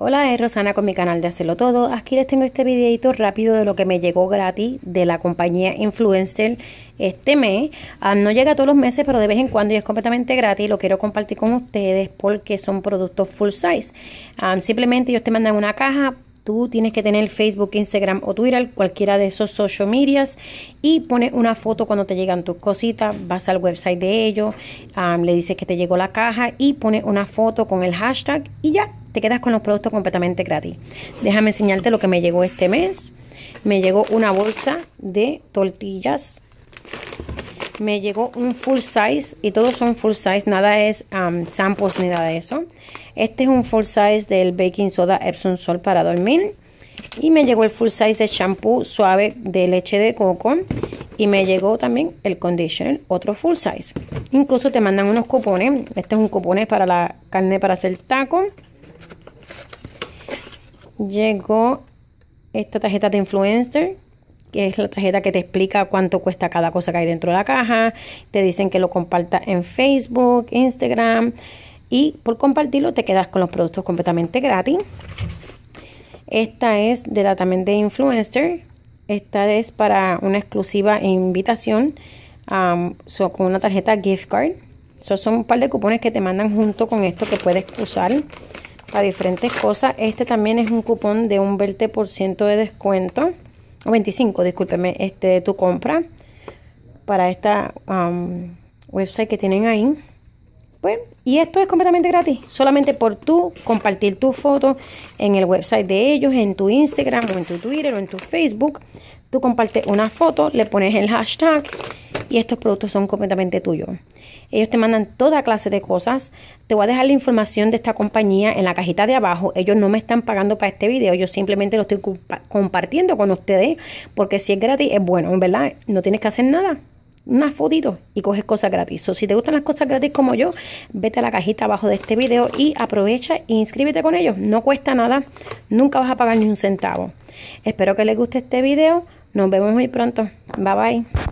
Hola, es Rosana con mi canal de Hacerlo Todo. Aquí les tengo este videito rápido de lo que me llegó gratis de la compañía Influencer este mes. Ah, no llega todos los meses, pero de vez en cuando y es completamente gratis. Lo quiero compartir con ustedes porque son productos full size. Ah, simplemente ellos te mandan una caja. Tú tienes que tener Facebook, Instagram o Twitter, cualquiera de esos social medias y pones una foto cuando te llegan tus cositas, vas al website de ellos, ah, le dices que te llegó la caja y pones una foto con el hashtag y ya quedas con los productos completamente gratis. Déjame enseñarte lo que me llegó este mes. Me llegó una bolsa de tortillas. Me llegó un full size y todos son full size, nada es um, samples ni nada de eso. Este es un full size del baking soda Epson Sol para dormir. Y me llegó el full size de shampoo suave de leche de coco. Y me llegó también el conditioner, otro full size. Incluso te mandan unos cupones. Este es un cupón para la carne para hacer taco llegó esta tarjeta de influencer, que es la tarjeta que te explica cuánto cuesta cada cosa que hay dentro de la caja. Te dicen que lo compartas en Facebook, Instagram. Y por compartirlo te quedas con los productos completamente gratis. Esta es de la también de influencer. Esta es para una exclusiva invitación um, con una tarjeta gift card. son un par de cupones que te mandan junto con esto que puedes usar para diferentes cosas. Este también es un cupón de un 20% de descuento, o 25, discúlpeme, este de tu compra para esta um, website que tienen ahí. Pues, y esto es completamente gratis, solamente por tú compartir tu foto en el website de ellos, en tu Instagram o en tu Twitter o en tu Facebook. Tú compartes una foto, le pones el hashtag y estos productos son completamente tuyos. Ellos te mandan toda clase de cosas. Te voy a dejar la información de esta compañía en la cajita de abajo. Ellos no me están pagando para este video, yo simplemente lo estoy compartiendo con ustedes porque si es gratis es bueno, ¿verdad? No tienes que hacer nada unas fotitos y coges cosas gratis. si te gustan las cosas gratis como yo, vete a la cajita abajo de este video y aprovecha e inscríbete con ellos. No cuesta nada, nunca vas a pagar ni un centavo. Espero que les guste este video. Nos vemos muy pronto. Bye bye.